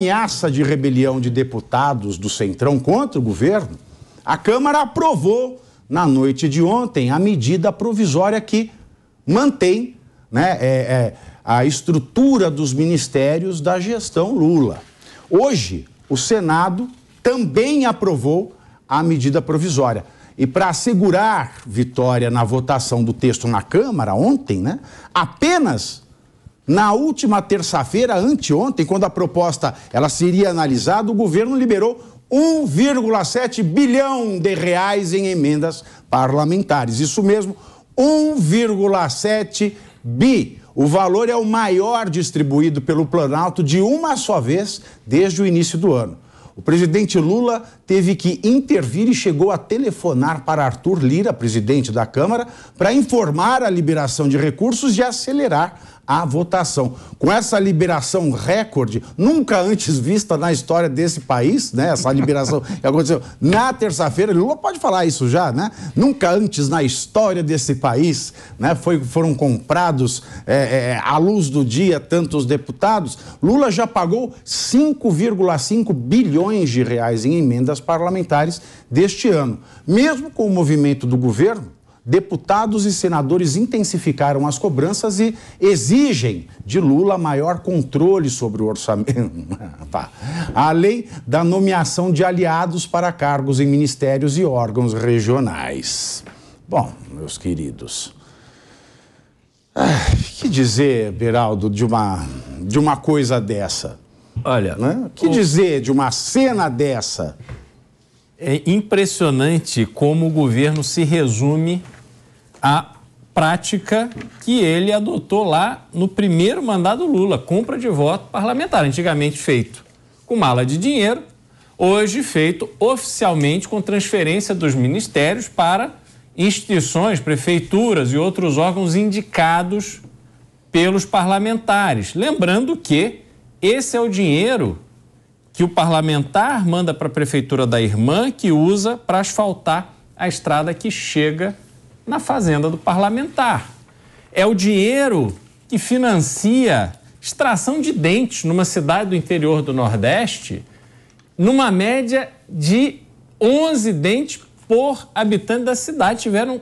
ameaça de rebelião de deputados do Centrão contra o governo, a Câmara aprovou na noite de ontem a medida provisória que mantém né, é, é, a estrutura dos ministérios da gestão Lula. Hoje, o Senado também aprovou a medida provisória. E para assegurar vitória na votação do texto na Câmara ontem, né, apenas na última terça-feira, anteontem, quando a proposta ela seria analisada, o governo liberou 1,7 bilhão de reais em emendas parlamentares. Isso mesmo, 1,7 bi. O valor é o maior distribuído pelo Planalto de uma só vez desde o início do ano. O presidente Lula teve que intervir e chegou a telefonar para Arthur Lira, presidente da Câmara, para informar a liberação de recursos e acelerar a votação. Com essa liberação recorde, nunca antes vista na história desse país, né? Essa liberação que aconteceu na terça-feira, Lula pode falar isso já, né? Nunca antes na história desse país, né? Foi, foram comprados é, é, à luz do dia tantos deputados. Lula já pagou 5,5 bilhões de reais em emendas parlamentares deste ano. Mesmo com o movimento do governo, deputados e senadores intensificaram as cobranças e exigem de Lula maior controle sobre o orçamento. tá. Além da nomeação de aliados para cargos em ministérios e órgãos regionais. Bom, meus queridos. que dizer, Beraldo, de uma, de uma coisa dessa? Olha. Né? que o... dizer de uma cena dessa? é impressionante como o governo se resume à prática que ele adotou lá no primeiro mandato Lula, compra de voto parlamentar, antigamente feito com mala de dinheiro, hoje feito oficialmente com transferência dos ministérios para instituições, prefeituras e outros órgãos indicados pelos parlamentares. Lembrando que esse é o dinheiro que o parlamentar manda para a prefeitura da irmã que usa para asfaltar a estrada que chega na fazenda do parlamentar. É o dinheiro que financia extração de dentes numa cidade do interior do Nordeste, numa média de 11 dentes por habitante da cidade. Tiveram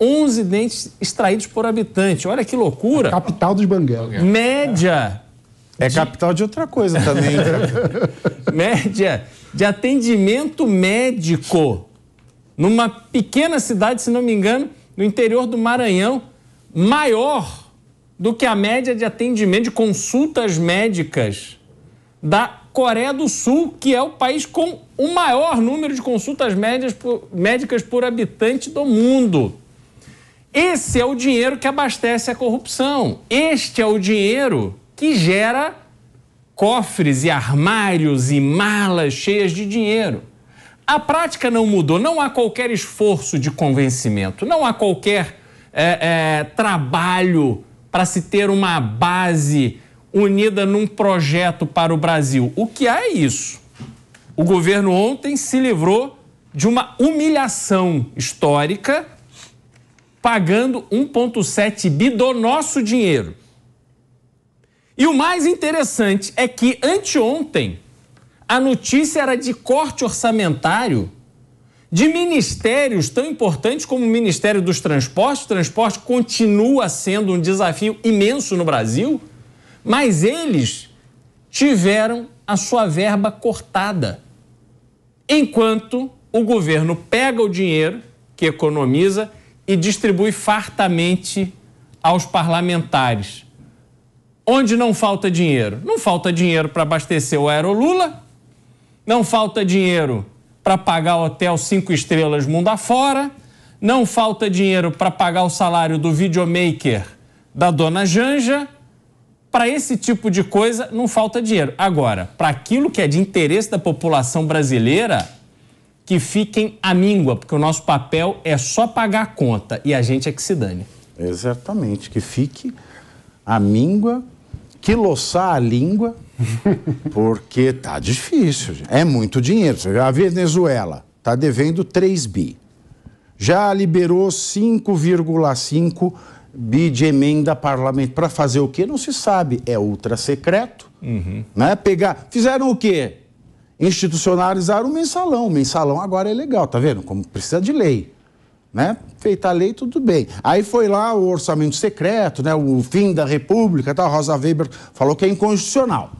11 dentes extraídos por habitante. Olha que loucura. A capital dos banguelos. Média é de... capital de outra coisa também. Né? Média de atendimento médico numa pequena cidade, se não me engano, no interior do Maranhão, maior do que a média de atendimento de consultas médicas da Coreia do Sul, que é o país com o maior número de consultas médias por, médicas por habitante do mundo. Esse é o dinheiro que abastece a corrupção. Este é o dinheiro que gera cofres e armários e malas cheias de dinheiro. A prática não mudou, não há qualquer esforço de convencimento, não há qualquer é, é, trabalho para se ter uma base unida num projeto para o Brasil. O que há é isso. O governo ontem se livrou de uma humilhação histórica, pagando 1,7 bi do nosso dinheiro e o mais interessante é que anteontem a notícia era de corte orçamentário de ministérios tão importantes como o Ministério dos Transportes. O transporte continua sendo um desafio imenso no Brasil, mas eles tiveram a sua verba cortada. Enquanto o governo pega o dinheiro que economiza e distribui fartamente aos parlamentares. Onde não falta dinheiro? Não falta dinheiro para abastecer o Aero Lula, não falta dinheiro para pagar o hotel cinco estrelas mundo afora, não falta dinheiro para pagar o salário do videomaker da dona Janja. Para esse tipo de coisa não falta dinheiro. Agora, para aquilo que é de interesse da população brasileira, que fiquem à míngua, porque o nosso papel é só pagar a conta e a gente é que se dane. Exatamente, que fique à míngua que loçar a língua, porque tá difícil. É muito dinheiro. A Venezuela está devendo 3 bi. Já liberou 5,5 bi de emenda parlamentar. Para fazer o quê? Não se sabe. É ultra secreto. Uhum. Né? Pegar... Fizeram o quê? Institucionalizaram o mensalão. O mensalão agora é legal, tá vendo? Como precisa de lei. Né? Feita a lei, tudo bem. Aí foi lá o orçamento secreto, né? o fim da República, tal. Tá? Rosa Weber falou que é inconstitucional.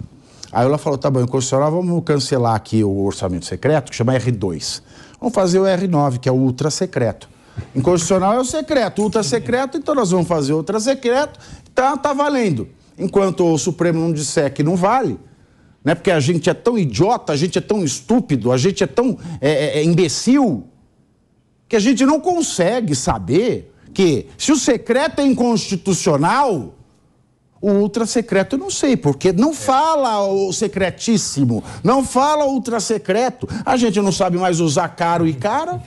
Aí ela falou: tá bom, inconstitucional, vamos cancelar aqui o orçamento secreto, que chama R2. Vamos fazer o R9, que é o ultra secreto. Inconstitucional é o secreto, ultra secreto, então nós vamos fazer ultra secreto, tá, tá valendo. Enquanto o Supremo não disser que não vale, né? Porque a gente é tão idiota, a gente é tão estúpido, a gente é tão é, é, é imbecil que a gente não consegue saber que se o secreto é inconstitucional, o ultrasecreto eu não sei, porque não fala o secretíssimo, não fala ultrasecreto. A gente não sabe mais usar caro e cara.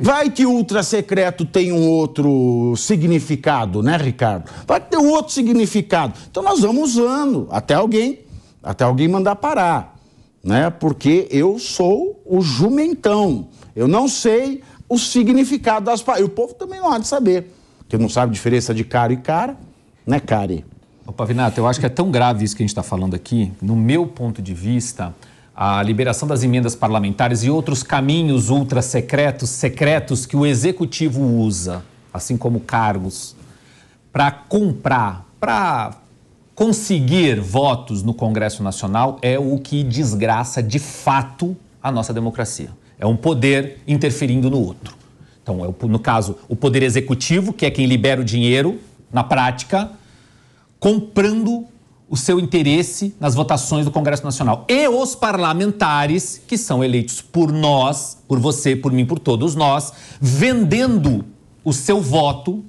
Vai que ultrasecreto tem um outro significado, né, Ricardo? Vai que tem um outro significado. Então nós vamos usando até alguém, até alguém mandar parar, né? Porque eu sou o jumentão. Eu não sei o significado das palavras. E o povo também não há de saber, porque não sabe a diferença de caro e cara, né, care? Ô, Pavinato, eu acho que é tão grave isso que a gente está falando aqui, no meu ponto de vista, a liberação das emendas parlamentares e outros caminhos ultra secretos, secretos que o executivo usa, assim como cargos, para comprar, para conseguir votos no Congresso Nacional é o que desgraça de fato a nossa democracia. É um poder interferindo no outro. Então, é no caso, o poder executivo, que é quem libera o dinheiro, na prática, comprando o seu interesse nas votações do Congresso Nacional. E os parlamentares, que são eleitos por nós, por você, por mim, por todos nós, vendendo o seu voto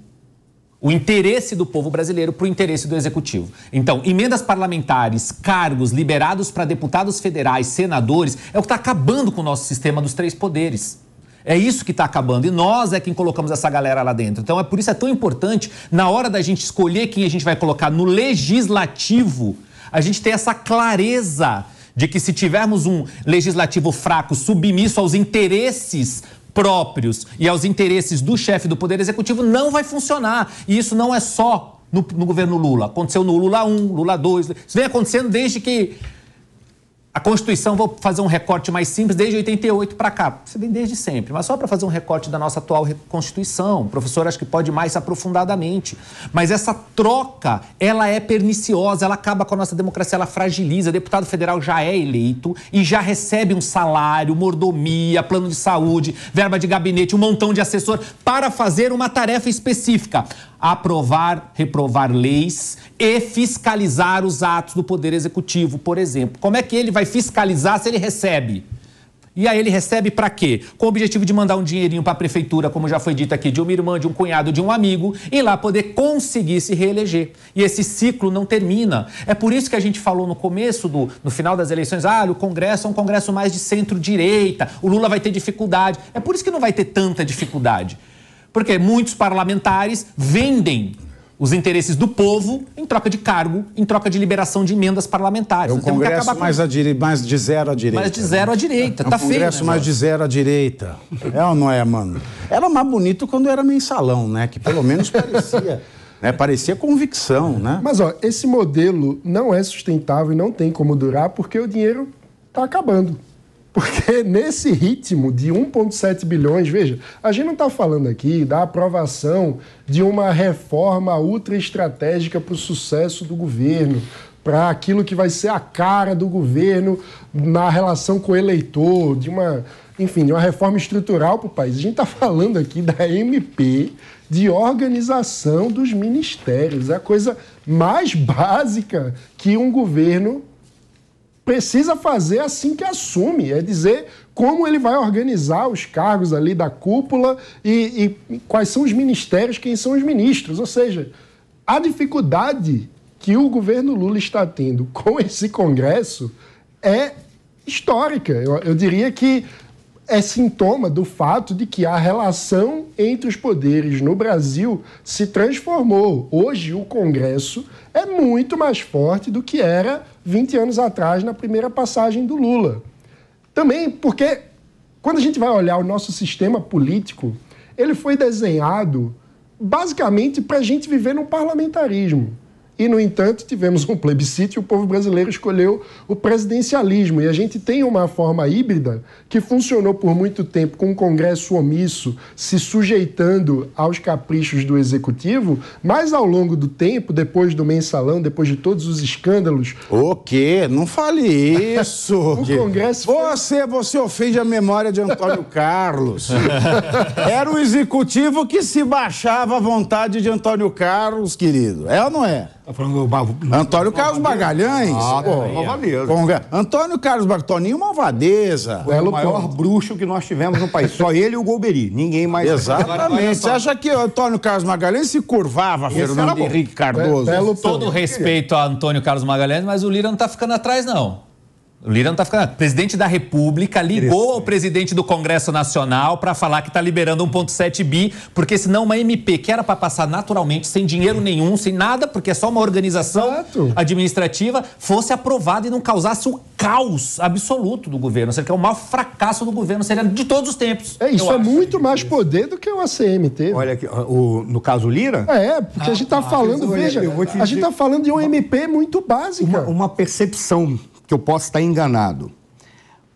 o interesse do povo brasileiro para o interesse do executivo. Então, emendas parlamentares, cargos liberados para deputados federais, senadores, é o que está acabando com o nosso sistema dos três poderes. É isso que está acabando. E nós é quem colocamos essa galera lá dentro. Então é por isso é tão importante, na hora da gente escolher quem a gente vai colocar no legislativo, a gente ter essa clareza de que se tivermos um legislativo fraco, submisso aos interesses próprios e aos interesses do chefe do Poder Executivo não vai funcionar. E isso não é só no, no governo Lula. Aconteceu no Lula 1, Lula 2. Isso vem acontecendo desde que a Constituição, vou fazer um recorte mais simples, desde 88 para cá, desde sempre, mas só para fazer um recorte da nossa atual Constituição. O professor acho que pode mais aprofundadamente. Mas essa troca, ela é perniciosa, ela acaba com a nossa democracia, ela fragiliza. O deputado federal já é eleito e já recebe um salário, mordomia, plano de saúde, verba de gabinete, um montão de assessor para fazer uma tarefa específica aprovar, reprovar leis e fiscalizar os atos do Poder Executivo, por exemplo. Como é que ele vai fiscalizar se ele recebe? E aí ele recebe para quê? Com o objetivo de mandar um dinheirinho para a prefeitura, como já foi dito aqui, de uma irmã, de um cunhado, de um amigo, e lá poder conseguir se reeleger. E esse ciclo não termina. É por isso que a gente falou no começo, do, no final das eleições, ah, o Congresso é um Congresso mais de centro-direita, o Lula vai ter dificuldade. É por isso que não vai ter tanta dificuldade. Porque muitos parlamentares vendem os interesses do povo em troca de cargo, em troca de liberação de emendas parlamentares. É um Nós Congresso com... mais, dire... mais de zero à direita. Mais de né? zero à direita. É um tá Congresso feio, né, mais de zero à direita. É ou não é, mano? Era mais bonito quando era mensalão, né? Que pelo menos parecia. né? Parecia convicção, né? Mas, ó, esse modelo não é sustentável e não tem como durar porque o dinheiro tá acabando. Porque nesse ritmo de 1,7 bilhões, veja, a gente não está falando aqui da aprovação de uma reforma ultra estratégica para o sucesso do governo, para aquilo que vai ser a cara do governo na relação com o eleitor, de uma, enfim, de uma reforma estrutural para o país. A gente está falando aqui da MP de organização dos ministérios, é a coisa mais básica que um governo precisa fazer assim que assume, é dizer como ele vai organizar os cargos ali da cúpula e, e quais são os ministérios, quem são os ministros. Ou seja, a dificuldade que o governo Lula está tendo com esse Congresso é histórica. Eu, eu diria que é sintoma do fato de que a relação entre os poderes no Brasil se transformou. Hoje, o Congresso é muito mais forte do que era 20 anos atrás, na primeira passagem do Lula. Também porque, quando a gente vai olhar o nosso sistema político, ele foi desenhado basicamente para a gente viver no parlamentarismo. E, no entanto, tivemos um plebiscito e o povo brasileiro escolheu o presidencialismo. E a gente tem uma forma híbrida que funcionou por muito tempo com o um Congresso omisso, se sujeitando aos caprichos do executivo, mas ao longo do tempo, depois do mensalão, depois de todos os escândalos. O quê? Não fale isso! o Congresso. Foi... Você, você ofende a memória de Antônio Carlos. Era o executivo que se baixava à vontade de Antônio Carlos, querido. É ou não é? Tá falando do Antônio Carlos Magalhães. Ah, tá pô, é. malvadeza. Com... Antônio Carlos Bartoninho, malvadeza. Foi o maior bruxo que nós tivemos no país. Só ele e o Golbery. Ninguém mais. Exatamente. Você acha que Antônio Carlos Magalhães se curvava, Esse Fernando Henrique Cardoso? Belo Todo respeito a Antônio Carlos Magalhães, mas o Lira não tá ficando atrás, não. O Lira não tá ficando O presidente da República ligou ao presidente do Congresso Nacional para falar que tá liberando 1,7 bi, porque senão uma MP que era para passar naturalmente, sem dinheiro nenhum, sem nada, porque é só uma organização Exato. administrativa, fosse aprovada e não causasse o caos absoluto do governo. que é o maior fracasso do governo, seria de todos os tempos. É isso, é acho. muito mais poder do que o ACM teve. Né? Olha, aqui, o, no caso Lira? É, porque ah, a gente tá ah, falando, veja, a gente tá falando de uma MP muito básica Uma, uma percepção que eu posso estar enganado.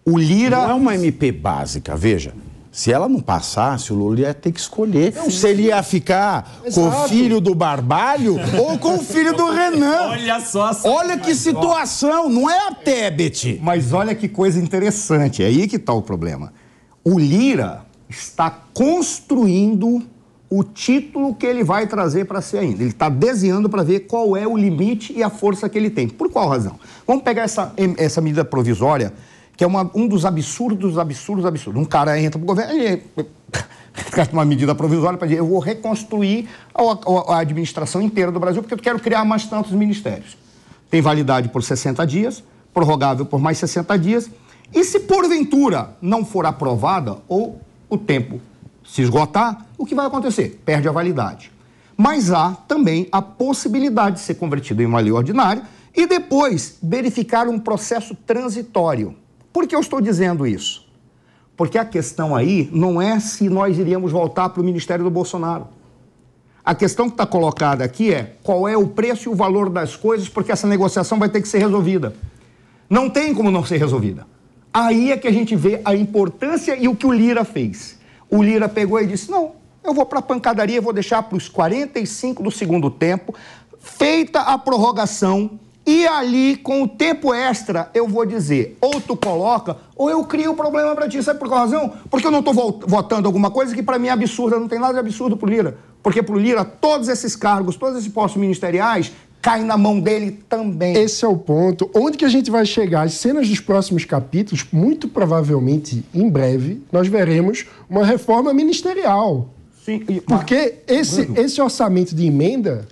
O Lira. Não é uma MP básica, veja. Se ela não passasse, o Lula ia ter que escolher Sim. se ele ia ficar Exato. com o filho do Barbalho ou com o filho do Renan. Olha só. Olha que situação, ó. não é a Tebet. Mas olha que coisa interessante, é aí que está o problema. O Lira está construindo o título que ele vai trazer para si ainda. Ele está desenhando para ver qual é o limite e a força que ele tem. Por qual razão? Vamos pegar essa, essa medida provisória, que é uma, um dos absurdos, absurdos, absurdos. Um cara entra para o governo, ele gasta uma medida provisória para dizer: eu vou reconstruir a, a, a administração inteira do Brasil, porque eu quero criar mais tantos ministérios. Tem validade por 60 dias, prorrogável por mais 60 dias. E se porventura não for aprovada ou o tempo se esgotar, o que vai acontecer? Perde a validade. Mas há também a possibilidade de ser convertido em uma lei ordinária e depois verificar um processo transitório. Por que eu estou dizendo isso? Porque a questão aí não é se nós iríamos voltar para o Ministério do Bolsonaro. A questão que está colocada aqui é qual é o preço e o valor das coisas, porque essa negociação vai ter que ser resolvida. Não tem como não ser resolvida. Aí é que a gente vê a importância e o que o Lira fez. O Lira pegou e disse: Não, eu vou para a pancadaria, vou deixar para os 45 do segundo tempo, feita a prorrogação. E ali, com o tempo extra, eu vou dizer: ou tu coloca, ou eu crio o um problema para ti. Sabe por qual é razão? Porque eu não estou votando alguma coisa que para mim é absurda, não tem nada de absurdo pro Lira. Porque pro Lira, todos esses cargos, todos esses postos ministeriais cai na mão dele também. Esse é o ponto. Onde que a gente vai chegar? As cenas dos próximos capítulos, muito provavelmente em breve, nós veremos uma reforma ministerial. Sim. E, Porque mas, tá esse, esse orçamento de emenda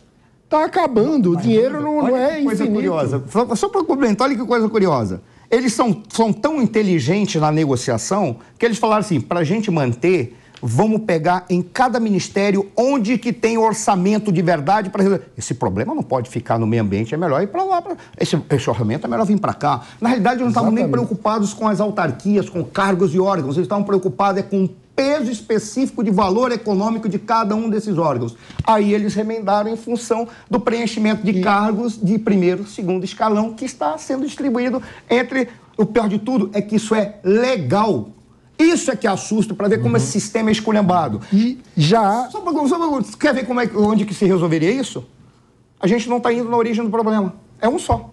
está acabando. o dinheiro não, não é coisa infinito. Curiosa. Só, só para complementar, olha que coisa curiosa. Eles são, são tão inteligentes na negociação que eles falaram assim: para a gente manter Vamos pegar em cada ministério onde que tem orçamento de verdade para resolver. Esse problema não pode ficar no meio ambiente, é melhor ir para lá. Pra... Esse, esse, orçamento é melhor vir para cá. Na realidade, não estavam nem preocupados com as autarquias, com cargos e órgãos. Eles estavam preocupados é com o peso específico de valor econômico de cada um desses órgãos. Aí eles remendaram em função do preenchimento de e... cargos de primeiro, segundo escalão que está sendo distribuído entre o pior de tudo é que isso é legal isso é que assusta para ver como uhum. esse sistema é esculhambado. E já. Só pra, só pra, quer ver como é, onde que se resolveria isso? A gente não está indo na origem do problema. É um só.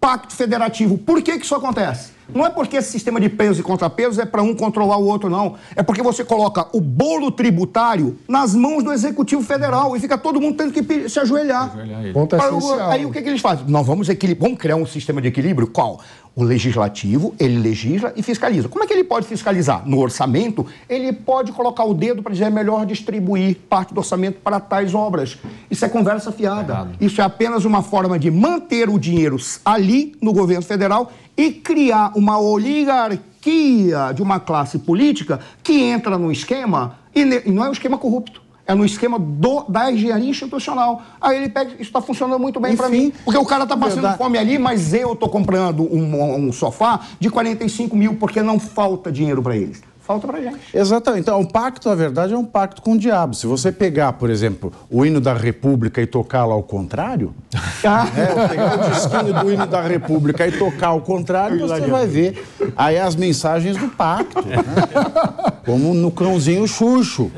Pacto federativo. Por que, que isso acontece? Não é porque esse sistema de pesos e contrapesos é para um controlar o outro, não. É porque você coloca o bolo tributário nas mãos do Executivo Federal e fica todo mundo tendo que se ajoelhar. Ponto é essencial. aí o que, é que eles fazem? Nós vamos, vamos criar um sistema de equilíbrio? Qual? O legislativo, ele legisla e fiscaliza. Como é que ele pode fiscalizar? No orçamento, ele pode colocar o dedo para dizer é melhor distribuir parte do orçamento para tais obras. Isso é conversa fiada. Isso é apenas uma forma de manter o dinheiro ali no governo federal e criar uma oligarquia de uma classe política que entra no esquema, e não é um esquema corrupto. É no esquema do, da engenharia institucional. Aí ele pega, isso está funcionando muito bem para mim. Porque o cara está passando verdade. fome ali, mas eu estou comprando um, um sofá de 45 mil, porque não falta dinheiro para eles falta para gente. Exatamente. Então, o é pacto, na verdade, é um pacto com o diabo. Se você pegar, por exemplo, o hino da República e tocar lá ao contrário, ah. é, pegar o disquinho do hino da República e tocar ao contrário, você vai ver aí as mensagens do pacto. Né? Como no cãozinho Xuxo.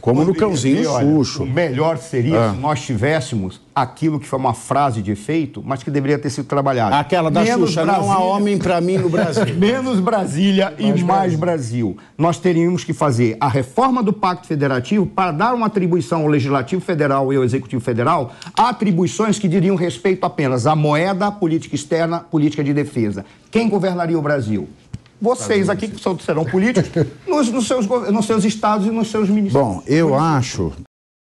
Como no cãozinho Xuxo. o melhor seria ah. se nós tivéssemos aquilo que foi uma frase de efeito, mas que deveria ter sido trabalhado. Aquela da Menos Xuxa, Brasília. não há homem para mim no Brasil. Menos Brasília mais e mais Brasil. Brasil nós teríamos que fazer a reforma do Pacto Federativo para dar uma atribuição ao Legislativo Federal e ao Executivo Federal atribuições que diriam respeito apenas à moeda, política externa, política de defesa. Quem governaria o Brasil? Vocês aqui, que são, serão políticos, nos, nos, seus, nos seus estados e nos seus ministérios. Bom, eu acho